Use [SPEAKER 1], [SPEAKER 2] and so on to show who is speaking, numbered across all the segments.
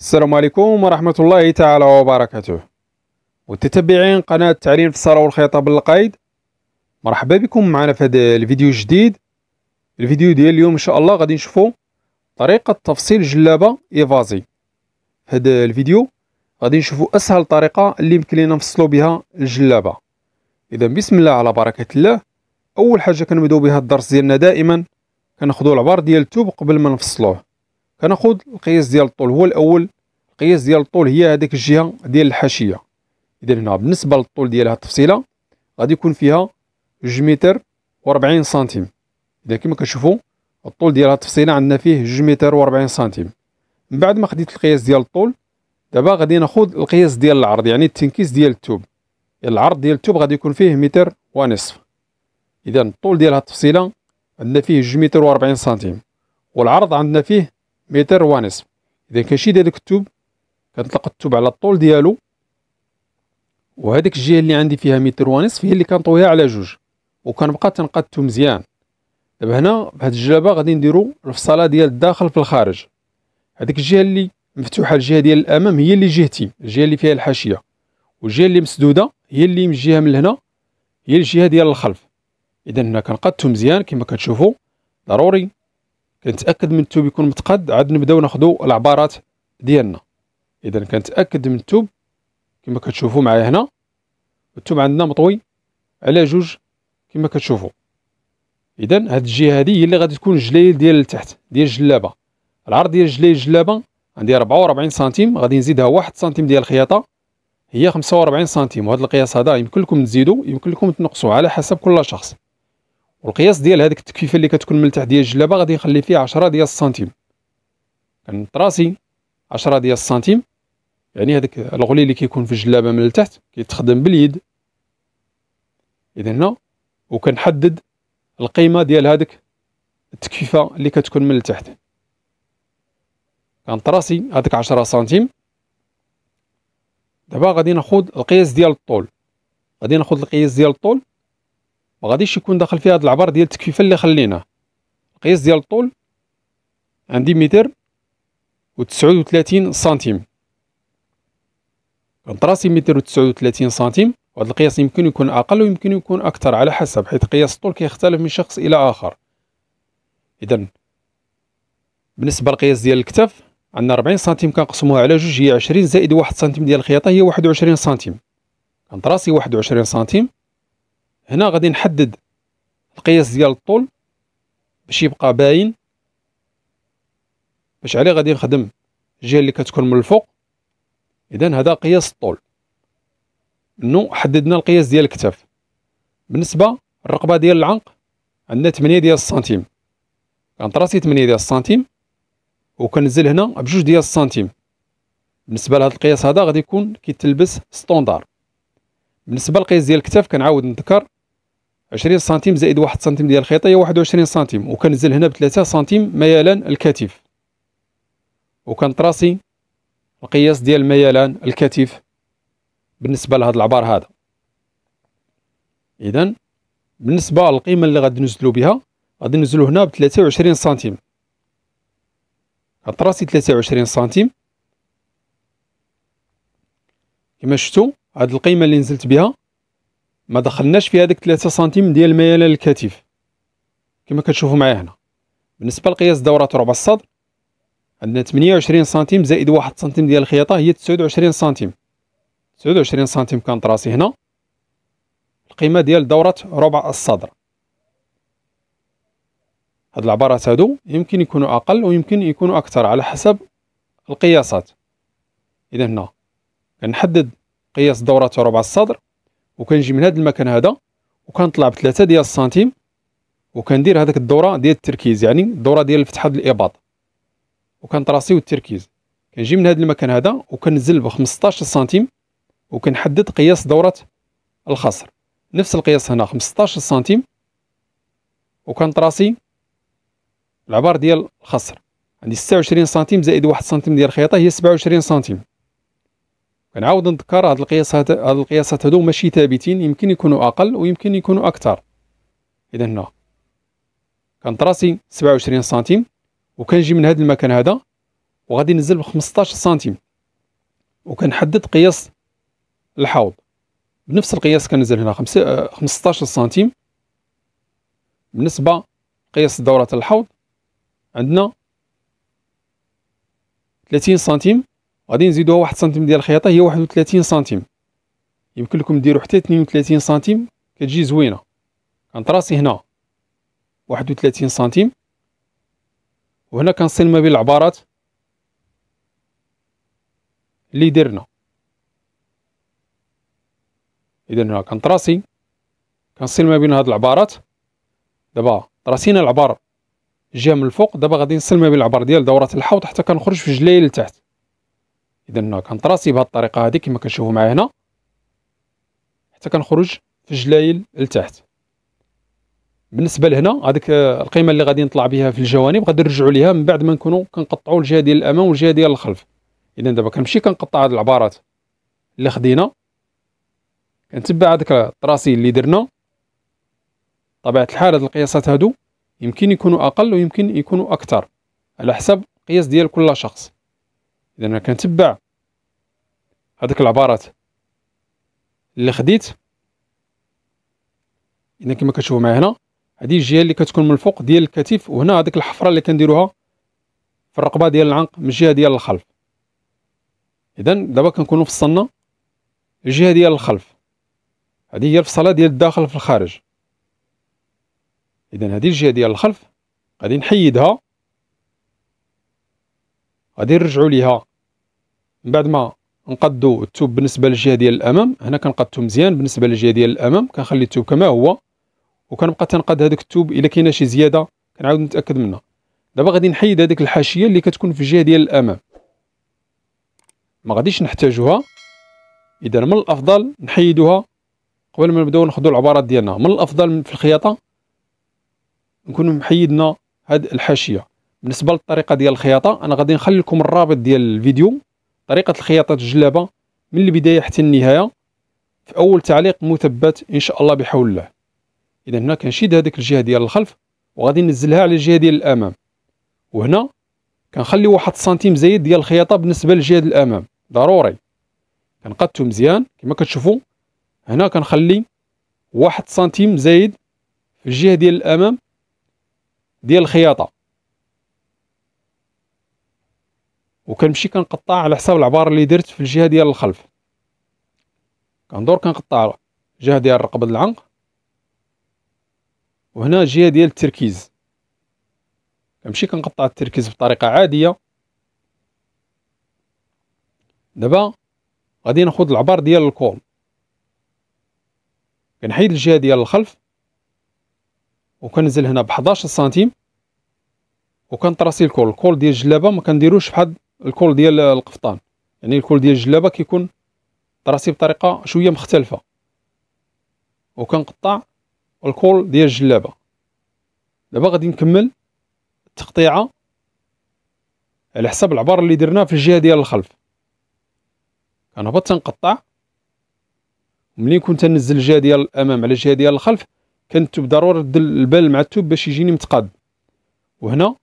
[SPEAKER 1] السلام عليكم ورحمة الله تعالى وبركاته متتبعين قناة تعليم في الصلاة والخيطة بالقيد مرحبا بكم معنا في هذا الفيديو الجديد الفيديو ديال اليوم إن شاء الله غادي نشوفو طريقة تفصيل جلابة إيفازي في هذا الفيديو غادي نشوفو أسهل طريقة اللي يمكن لينا نفصلو بها الجلابة إذا بسم الله على بركة الله أول حاجة كنبداو بها الدرس ديالنا دائما كناخدو العبار ديال التوب قبل ما نفصلوه كناخذ القياس ديال الطول هو الاول القياس ديال الطول هي هذيك الجهه ديال الحاشيه اذا هنا بالنسبه للطول ديال هذه التفصيله غادي يكون فيها 2 متر و40 سنتيم اذا كما كتشوفوا الطول ديال هذه التفصيله عندنا فيه 2 متر و40 سنتيم من بعد ما خديت القياس ديال الطول دابا غادي ناخذ القياس ديال العرض يعني التنكيس ديال التوب العرض ديال التوب غادي يكون فيه متر ونصف اذا الطول ديال هذه التفصيله عندنا فيه 2 متر و40 سنتيم والعرض عندنا فيه متر ونصف اذا كنشي ديال الكتوب كنطلق التوب على الطول ديالو وهذيك الجهه اللي عندي فيها متر ونصف هي اللي كنطويها على جوج وكنبقى تنقادتو مزيان دابا هنا بهاد الجلبه غادي نديرو الفصاله ديال الداخل في الخارج هذيك الجهه اللي مفتوحه الجهه ديال الامام هي اللي جهتي الجهه اللي فيها الحاشيه والجهه اللي مسدوده هي اللي من جهه من هنا هي الجهه ديال الخلف اذا هنا كنقادتو مزيان كما كتشوفوا ضروري كنتاكد من التوب يكون متقد عاد نبداو ناخذوا العبارات ديالنا اذا كنتاكد من التوب كما كتشوفوا معايا هنا التوب عندنا مطوي على جوج كما كتشوفوا اذا هاد الجهه هذه هي اللي غادي تكون الجلايل ديال التحت ديال الجلابه العرض ديال الجلايل الجلابه عندي 44 سنتيم غادي نزيدها 1 سنتيم ديال الخياطه هي 45 سنتيم وهذا القياس هذا يمكن لكم تزيدوا يمكن لكم تنقصوا على حسب كل شخص والقياس ديال هذيك التكفيفه اللي كتكون من تحت ديال الجلابه غادي نخلي فيها 10 ديال السنتيم كنطراسي راسي 10 ديال السنتيم يعني, يعني هذاك الغلي اللي كيكون في الجلابه من التحت كيتخدم باليد اذا هنا وكنحدد القيمه ديال هذيك التكفيفه اللي كتكون من التحت كنطراسي راسي هذيك 10 سنتيم دابا غادي ناخذ القياس ديال الطول غادي ناخذ القياس ديال الطول ما غاديش يكون داخل فيها هذا العبر ديال التكفيفه اللي خليناه القياس ديال الطول عندي متر وتسعود 39 سنتيم كنطراسي متر وتسعود 39 سنتيم وهذا القياس يمكن يكون اقل ويمكن يكون اكثر على حسب حيث قياس الطول كيختلف من شخص الى اخر اذا بالنسبه للقياس ديال الكتف عندنا 40 سنتيم كنقسموها على جوج هي 20 زائد 1 سنتيم ديال الخياطه هي 21 سنتيم كنطراسي 21 سنتيم هنا غادي نحدد القياس ديال الطول باش يبقى باين باش عليه غادي نخدم الجهه اللي كتكون من الفوق اذا هذا قياس الطول منو حددنا القياس ديال الكتاف بالنسبه للرقبه ديال العنق عندنا 8 ديال السنتيم كنطراسي راسي 8 ديال السنتيم وكنزل هنا بجوج ديال السنتيم بالنسبه لهذا القياس هذا غادي يكون كيتلبس ستوندار بالنسبه للقياس ديال الكتاف كنعاود نذكر 20 سنتيم زائد 1 سنتيم ديال الخيط هي 21 سنتيم وكنزل هنا ب 3 سنتيم ميلان الكتف وكنطراسي القياس ديال ميلان الكتف بالنسبه لهذا العبار هذا اذا بالنسبه للقيمه اللي غادي نزلو بها غادي نزلو هنا ب 23 سنتيم كنطراسي 23 سنتيم كما شفتوا هاد القيمه اللي نزلت بها ما دخلناش في هذيك 3 سنتيم ديال الميل الكتف كما كتشوفوا معايا هنا بالنسبه لقياس دوره ربع الصدر عندنا 28 سنتيم زائد 1 سنتيم ديال الخياطه هي 29 سنتيم 29 سنتيم كانت راسي هنا القيمه ديال دوره ربع الصدر هاد العبارات هادو يمكن يكونوا اقل ويمكن يكونوا اكثر على حسب القياسات اذا هنا كنحدد قياس دوره ربع الصدر وكنجي من هذا المكان هذا وكنطلع بثلاثة ديال السنتيم وكندير هذاك الدوره ديال التركيز يعني الدوره ديال الفتحه ديال الاباط وكنطراسيو التركيز كنجي من هذا المكان هذا وكنزل ب 15 سنتيم وكنحدد قياس دوره الخصر نفس القياس هنا 15 سنتيم وكنطراسي العبار ديال الخصر عندي 26 سنتيم زائد 1 سنتيم ديال الخياطه هي 27 سنتيم نعاود نذكر هاد القياسات هاد القياسات هادو ماشي ثابتين يمكن يكونوا اقل ويمكن يكونوا اكثر اذا هنا كان راسي 27 سنتيم وكنجي من هذا المكان هذا وغادي نزل ب 15 سنتيم وكنحدد قياس الحوض بنفس القياس كنزل هنا 15 سنتيم بالنسبه قياس دوره الحوض عندنا 30 سنتيم غادي نزيدوها واحد سنتيم ديال الخياطه هي واحد 31 سنتيم يمكن لكم ديروا حتى 32 سنتيم كتجي زوينه كنطراسي هنا 31 سنتيم وهنا كنصل ما بين العبارات اللي درنا اذا هنا كنطراسي كنصل ما بين هاد العبارات دابا طراسينا العبار جا من الفوق دابا غادي نصل ما بين العبار ديال دوره الحوض حتى كنخرج في جلايه لتحت اذا كنطراسي بهذه الطريقه هذه كما كنشوفوا معايا هنا حتى كنخرج في الجلايل لتحت بالنسبه لهنا هذيك القيمه اللي غادي نطلع بها في الجوانب غادي نرجعوا ليها من بعد ما نكونوا كنقطعوا الجهه ديال الامام والجهه ديال الخلف اذا دابا كنمشي كنقطع هاد العبارات اللي خدينا كنتبع هذاك الطراسي اللي درنا طبيعه الحال هاد القياسات هادو يمكن يكونوا اقل ويمكن يكونوا اكثر على حسب القياس ديال كل شخص اذا انا كنتبع هذيك العبارات اللي خديت اذا كما كتشوفوا معايا هنا هذه الجهه اللي كتكون من الفوق ديال الكتف وهنا هذيك الحفره اللي كنديروها في الرقبه ديال العنق من الجهه ديال الخلف اذا دابا كنكونوا فصلنا الجهه ديال الخلف هذه هي الفصله ديال الداخل في الخارج اذا هذه الجهه ديال الخلف غادي نحيدها غادي نرجعوا ليها من بعد ما نقدو التوب بالنسبه للجهه ديال الامام هنا كنقدو مزيان بالنسبه للجهه ديال الامام كنخلي التوب كما هو وكنبقى تنقاد هذاك التوب الا كاينه شي زياده كنعاود نتاكد منها دابا غادي نحيد هذيك الحاشيه اللي كتكون في الجهه ديال الامام ما غاديش نحتاجوها اذا من الافضل نحيدوها قبل ما نبداو ناخذوا العبارات ديالنا من الافضل في الخياطه نكون محيدنا هاد الحاشيه بالنسبه للطريقه ديال الخياطه انا غادي نخلي لكم الرابط ديال الفيديو طريقه الخياطه الجلابه من البدايه حتى النهايه في اول تعليق مثبت ان شاء الله بحول الله اذا هنا كنشد هذيك الجهه ديال الخلف وغادي ننزلها على الجهه ديال الامام وهنا كنخلي واحد سنتيم زايد ديال الخياطه بالنسبه للجهه ديال الامام ضروري كنقادته مزيان كما كتشوفوا هنا كنخلي واحد سنتيم زايد في الجهه ديال الامام ديال الخياطه وكنمشي كنقطع على حساب العبار اللي درت في الجهه ديال الخلف كندور كنقطع الجهه ديال رقبه العنق وهنا الجهه ديال التركيز كنمشي كنقطع التركيز بطريقه عاديه دابا غادي ناخذ العبار ديال الكول كنحيد الجهه ديال الخلف وكنزل هنا ب 11 سنتيم وكنطراسي الكول الكول ديال الجلابه ما كنديروش بحال الكول ديال القفطان يعني الكول ديال الجلابه كيكون طراسي بطريقه شويه مختلفه وكنقطع الكول ديال الجلابه دابا غادي نكمل التقطيعه على حساب العبار اللي درناه في الجهه ديال الخلف كنهبط تنقطع ملي كنت تنزل الجهه ديال الامام على الجهه ديال الخلف كنت بضروره ندير البال مع التوب باش يجيني متقاد وهنا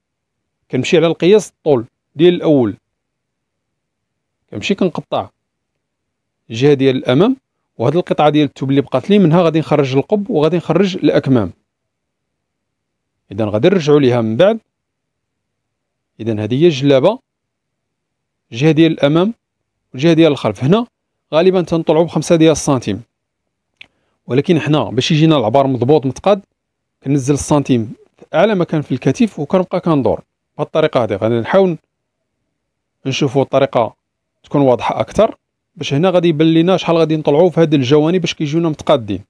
[SPEAKER 1] كنمشي على القياس الطول ديال الاول كنمشي كنقطع الجهه ديال الامام وهاد القطعه ديال التوب اللي بقات لي منها غادي نخرج القب وغادي نخرج الاكمام اذا غادي نرجعوا ليها من بعد اذا هذه هي الجلابه الجهه ديال الامام والجهه ديال الخلف هنا غالبا تنطلعوا بخمسة ديال السنتيم ولكن حنا باش يجينا العبار مضبوط متقاد كنزل السنتيم اعلى مكان في الكتف وكنبقى كندور بهذه الطريقه هذه غادي نحاول نشوفوا الطريقه تكون واضحه اكثر باش هنا غادي يبان لينا شحال غادي نطلعوا في هاد الجوانب باش كيجيونا متقادين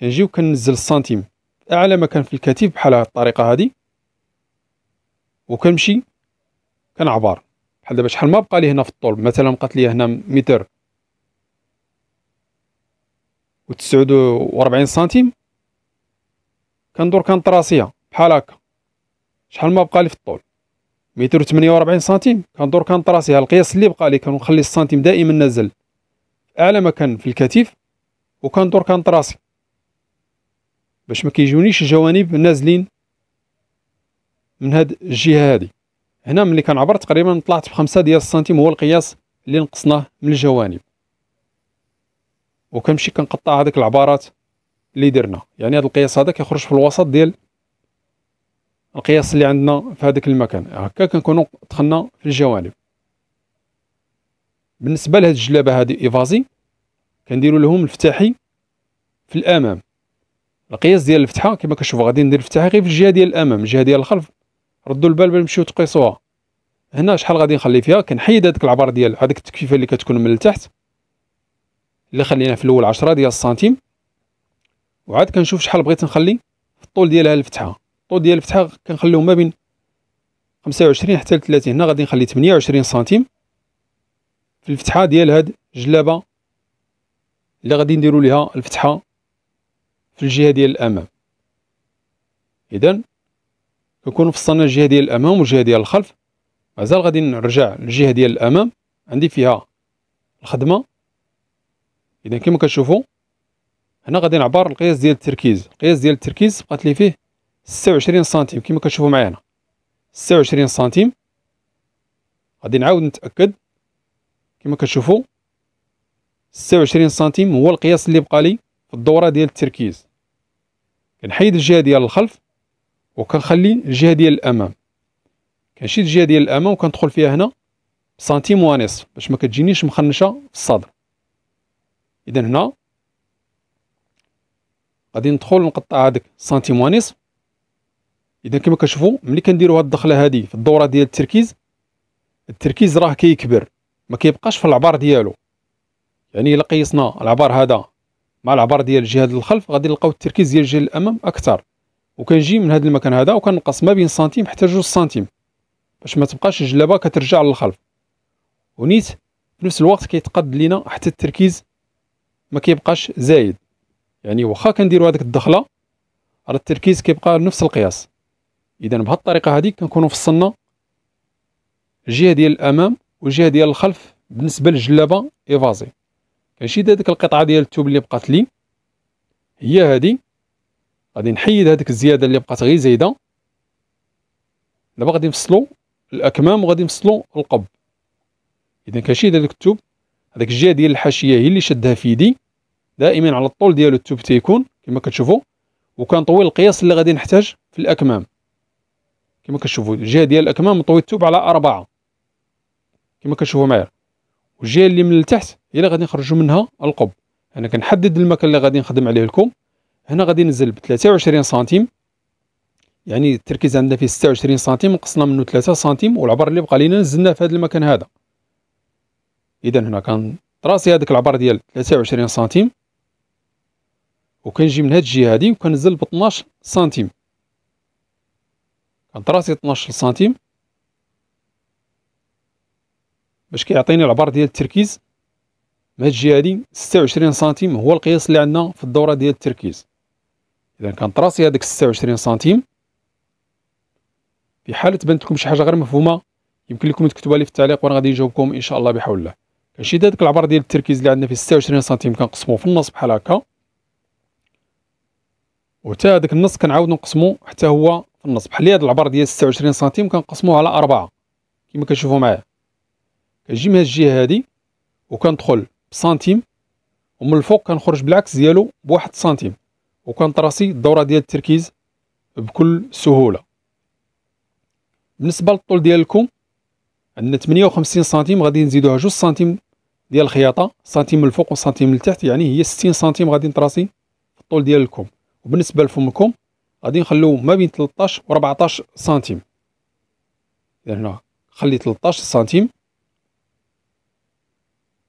[SPEAKER 1] كنجيو كننزل السنتيم اعلى مكان في الكتف بحال هاد الطريقه هادي وكنمشي كنعبر بحال دابا شحال ما بقى لي هنا في الطول مثلا بقات لي هنا متر و ربعين سنتيم كندور كنطراسيها بحال هكا شحال ما بقى لي في الطول متر وثمانية وربعين سنتيم كندور كنطراسيها القياس اللي بقى لي كنخلي السنتيم دائما نازل اعلى مكان في الكتف وكندور راسي باش ما كيجونيش الجوانب نازلين من هاد الجهه هادي هنا ملي كنعبر تقريبا طلعت بخمسة ديال السنتيم هو القياس اللي نقصناه من الجوانب وكنمشي كنقطع هذيك العبارات اللي درنا يعني هاد القياس هذا كيخرج في الوسط ديال القياس اللي عندنا في هذاك المكان هكا كنكونوا دخلنا في الجوانب بالنسبه لهاد الجلابه هذه ايفازي كنديروا لهم الفتاحي في الامام القياس ديال الفتحه كما كتشوفوا غادي ندير الفتحه غير في الجهه ديال الامام الجهه ديال الخلف ردوا البال باش نمشيو تقيسوها هنا شحال غادي نخلي فيها كنحيد هذيك العبر ديال هذيك التكفيفه اللي كتكون من التحت اللي خلينا في الاول 10 ديال السنتيم وعاد كنشوف شحال بغيت نخلي في الطول ديالها الفتحه الطول ديال الفتحه كنخليوه ما بين 25 حتى لتلاتين 30 هنا غادي نخلي 28 سنتيم في الفتحه ديال هاد الجلابه اللي غادي نديرو ليها الفتحه في الجهه ديال الامام اذا كنكون فصلنا الجهه ديال الامام والجهه ديال الخلف مازال غادي نرجع للجهه ديال الامام عندي فيها الخدمه اذا كما كتشوفوا هنا غادي نعبر القياس ديال التركيز القياس ديال التركيز بقات لي فيه ستة وعشرين سنتيم كما كتشوفوا معايا ستة وعشرين سنتيم غادي نعاود نتاكد كما كتشوفوا ستة وعشرين سنتيم هو القياس اللي بقى لي في الدوره ديال التركيز كنحيد الجهه ديال الخلف وكنخلي الجهه ديال الامام كنشيل الجهه ديال الامام وكندخل فيها هنا سنتيم ونصف باش ما كتجينيش مخنشه في الصدر اذا هنا غادي ندخل نقطع هذاك سنتيم ونصف اذا كما كتشوفوا ملي كنديروا هاد الدخله هادي في الدوره ديال التركيز التركيز راه كيكبر ما كيبقاش في العبار ديالو يعني الا قيسنا العبار هذا مع العبار ديال الجهه ديال الخلف غادي نلقاو التركيز ديال الجهه الامام اكثر وكنجي من هذا المكان هذا وكنقص ما بين سنتيم حتى جوج سنتيم باش ما تبقاش الجلبه كترجع للخلف ونيت في نفس الوقت كيتقد لينا حتى التركيز ما كيبقاش زايد يعني واخا كنديروا هذيك الدخله راه التركيز كيبقى نفس القياس اذا الطريقه هذه كنكونوا فصلنا الجهه ديال الامام والجهه ديال الخلف بالنسبه للجلابه ايفازي كنشد هذيك القطعه ديال الثوب اللي بقات لي هي هذه غادي نحيد هذيك الزياده اللي بقات غير زايده دابا غادي نفصلوا الاكمام وغادي نفصلوا القب اذا كنشد هذاك الثوب هذاك الجهه ديال الحاشيه هي اللي شدها في يدي دائما على الطول ديالو الثوب تيكون كما كتشوفوا طويل القياس اللي غادي نحتاج في الاكمام كما كتشوفوا الجهه ديال الاكمام مطوي الثوب على اربعه كما كتشوفوا معايا والجهه اللي من التحت هي اللي غادي نخرجوا منها القب انا كنحدد المكان اللي غادي نخدم عليه لكم هنا غادي ننزل ب 23 سنتيم يعني التركيز عندنا فيه 26 سنتيم نقصنا منه 3 سنتيم والعبر اللي بقى لينا نزلناه في هذا المكان هذا اذا هنا كان طراسي هذاك العبر ديال 23 سنتيم وكنجي من هاد الجهه هادي وكنزل ب 12 سنتيم راسي 12 سنتيم باش كيعطيني العبار ديال التركيز من الجهه هادي 26 سنتيم هو القياس اللي عندنا في الدوره ديال التركيز اذا كنطراسي هذاك 26 سنتيم في حاله بانت لكم شي حاجه غير مفهومه يمكن لكم تكتبوها لي في التعليق وانا غادي نجاوبكم ان شاء الله بحول الله كنشد هذاك العبار ديال التركيز اللي عندنا في 26 سنتيم كنقسمو في النص بحال هكا وتا هذاك النص كنعاود نقسمو حتى هو النص بحال هاد العبر ديال 26 سنتيم كنقسموه على أربعة كما كتشوفوا معايا كنجي من هاد الجهه هادي وكندخل بسنتيم ومن الفوق كنخرج بالعكس ديالو بواحد سنتيم وكنطراسي الدوره ديال التركيز بكل سهوله بالنسبه للطول ديال الكم عندنا 58 سنتيم غادي نزيدوها جوج سنتيم ديال الخياطه سنتيم من الفوق وسنتيم من التحت يعني هي 60 سنتيم غادي نطراسي في الطول ديال الكم وبالنسبه لفمكم غادي نخلو ما بين 13 و 14 سنتيم اذا هنا خلي 13 سنتيم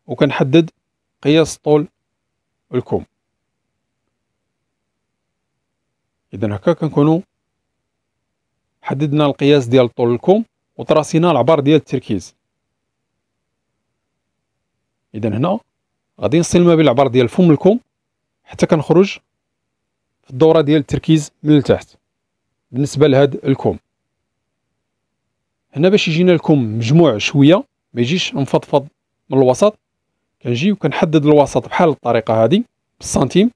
[SPEAKER 1] وكنحدد قياس طول الكوم اذا هكا كنكونوا حددنا القياس ديال طول الكوم وتراسينا العبار ديال التركيز اذا هنا غادي نصل ما بين العبار ديال فم الكوم حتى كنخرج في الدوره ديال التركيز من التحت بالنسبه لهاد الكوم هنا باش يجينا الكوم مجموع شويه ما يجيش مفضفض من الوسط كنجي وكنحدد الوسط بحال الطريقه هذه بالسنتيم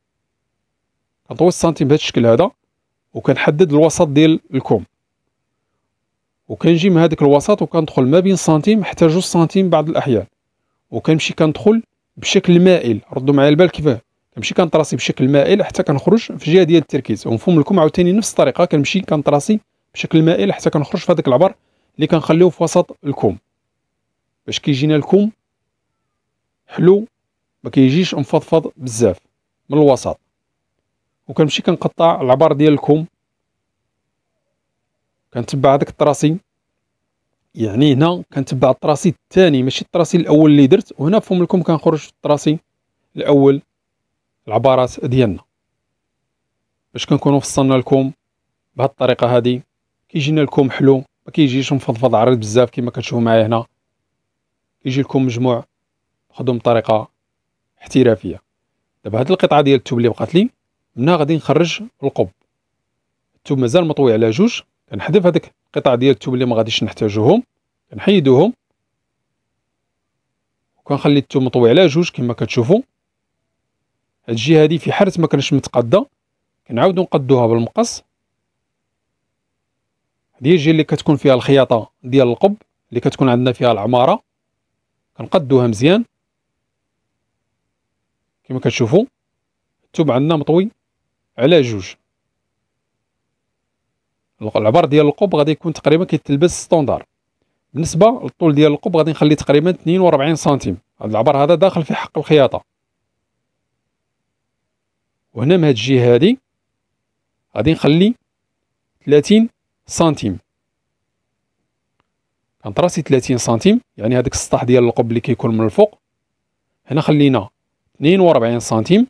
[SPEAKER 1] كنطوي السنتيم بهذا الشكل هذا وكنحدد الوسط ديال الكوم وكنجي من هذاك الوسط وكندخل ما بين سنتيم حتى جوج سنتيم بعض الاحيان وكنمشي كندخل بشكل مائل ردوا معايا البال كيفاه كنمشي كنطراسي بشكل مائل حتى كنخرج في الجهه ديال التركيز ومفهوم لكم عاوتاني نفس الطريقه كنمشي كنطراسي بشكل مائل حتى كنخرج في هذاك العبر اللي كنخليه في وسط الكوم باش كيجينا الكوم حلو ما كيجيش مفضفض بزاف من الوسط وكنمشي كنقطع العبر ديال الكوم كنتبع هذاك الطراسي يعني هنا كنتبع الطراسي الثاني ماشي الطراسي الاول اللي درت وهنا فهم لكم كنخرج في الطراسي الاول العبارات ديالنا باش كنكونوا فصلنا لكم بهذه الطريقه هذه كيجينا لكم حلو ما كيجيش مفضفض عريض بزاف كما كتشوفوا معايا هنا كيجي لكم مجموع خدم بطريقه احترافيه دابا هاد القطعه ديال الثوب اللي بقات لي هنا غادي نخرج القب الثوب مازال مطوي على جوج كنحذف هذيك القطع ديال الثوب اللي ما غاديش نحتاجوهم كنحيدوهم وكنخلي الثوب مطوي على جوج كما كتشوفوا هاد الجهه هادي في حاله ما كانش متقاده كنعاودو نقدوها بالمقص هادي هي الجهه اللي كتكون فيها الخياطه ديال القب اللي كتكون عندنا فيها العماره كنقدوها مزيان كما كتشوفوا الثوب عندنا مطوي على جوج العبر ديال القب غادي يكون تقريبا كيتلبس ستوندار بالنسبه للطول ديال القب غادي نخلي تقريبا 42 سنتيم هذا العبر هذا داخل في حق الخياطه وهنا من هاد الجهه هادي غادي نخلي 30 سنتيم كانت راسي 30 سنتيم يعني هذاك السطح ديال القب اللي كيكون من الفوق هنا خلينا 42 سنتيم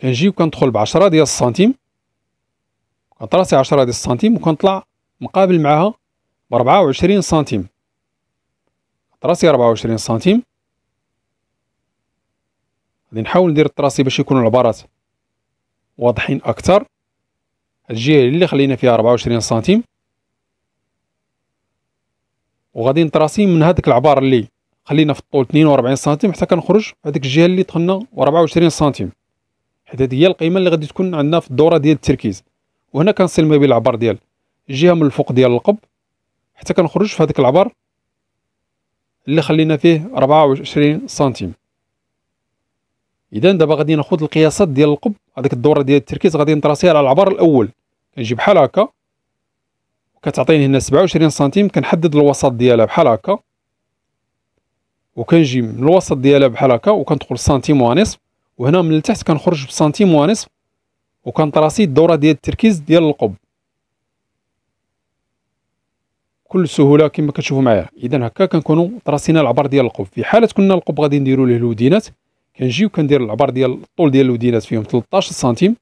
[SPEAKER 1] كنجي وكندخل ب 10 ديال السنتيم كانت راسي 10 ديال السنتيم وكنطلع مقابل معها ب 24 سنتيم كانت راسي 24 سنتيم غادي نحاول ندير الطراسي باش يكونوا العبارات واضحين اكثر الجهه اللي خلينا فيها 24 سنتيم وغادي نطراسي من هذيك العبار اللي خلينا في الطول 42 سنتيم حتى كنخرج هذيك الجهه اللي دخلنا 24 سنتيم حيت هذه هي القيمه اللي غادي تكون عندنا في الدوره ديال التركيز وهنا كنصل ما بين العبر ديال الجهه من الفوق ديال القب حتى كنخرج في هذاك العبر اللي خلينا فيه 24 سنتيم اذا دابا غادي ناخذ القياسات ديال القب هذيك الدوره ديال التركيز غادي نطراسيها على العبر الاول كنجي بحال هكا كتعطيني هنا 27 سنتيم كنحدد الوسط ديالها بحال هكا وكنجي من الوسط ديالها بحال هكا وكندخل سنتيم ونصف وهنا من التحت كنخرج بسنتيم ونصف وكنطراسي الدوره ديال التركيز ديال القب بكل سهوله كما كتشوفوا معايا اذا هكا كنكونوا طراسينا العبر ديال القب في حاله كنا القب غادي نديروا ليه الودينات كنجي وكندير العبر ديال الطول ديال الودينات فيهم 13 سنتيم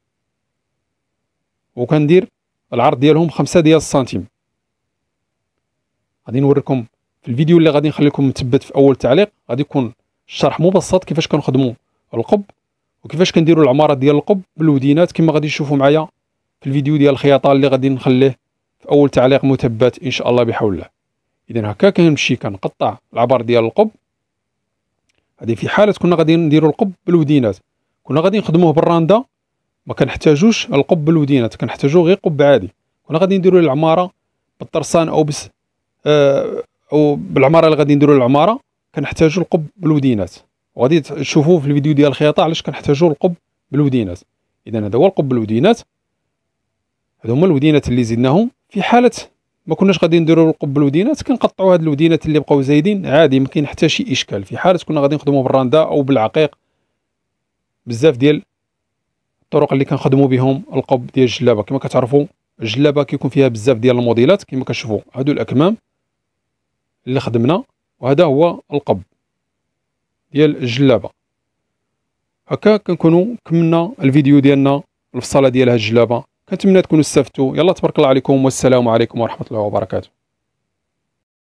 [SPEAKER 1] وكندير العرض ديالهم 5 ديال السنتيم غادي نوريكم في الفيديو اللي غادي نخلي لكم مثبت في اول تعليق غادي يكون الشرح مبسط كيفاش كنخدموا القب وكيفاش كنديروا العمارات ديال القب بالودينات كما غادي تشوفوا معايا في الفيديو ديال الخياطه اللي غادي نخليه في اول تعليق مثبت ان شاء الله بحول الله اذا هكا كنمشي كنقطع العبر ديال القب هذه في حاله كنا غادي نديروا القب بالودينات كنا غادي نخدموه بالراندا ما كنحتاجوش القب بالودينات كنحتاجو غير قب عادي كنا غادي نديرو العماره بالطرسان او بس آه او بالعماره اللي غادي نديرو العماره كنحتاجو القب بالودينات وغادي تشوفوه في الفيديو ديال الخياطه علاش كنحتاجو القب بالودينات اذا هذا هو القب بالودينات هذو هما الودينات اللي زدناهم في حاله ما كناش غادي نديرو القب بالودينات كنقطعوا هاد الودينات اللي بقاو زايدين عادي ما كاين حتى شي اشكال في حاله كنا غادي نخدموا بالرنده او بالعقيق بزاف ديال الطرق اللي كنخدموا بهم القب ديال الجلابه كما كتعرفوا الجلابه كيكون فيها بزاف ديال الموديلات كما كتشوفوا هادو الاكمام اللي خدمنا وهذا هو القب ديال الجلابه هكا كنكونوا كملنا الفيديو ديالنا الفصاله ديال هاد الجلابه كنتمنى تكونوا استفدتوا يلا تبارك الله عليكم والسلام عليكم ورحمه الله وبركاته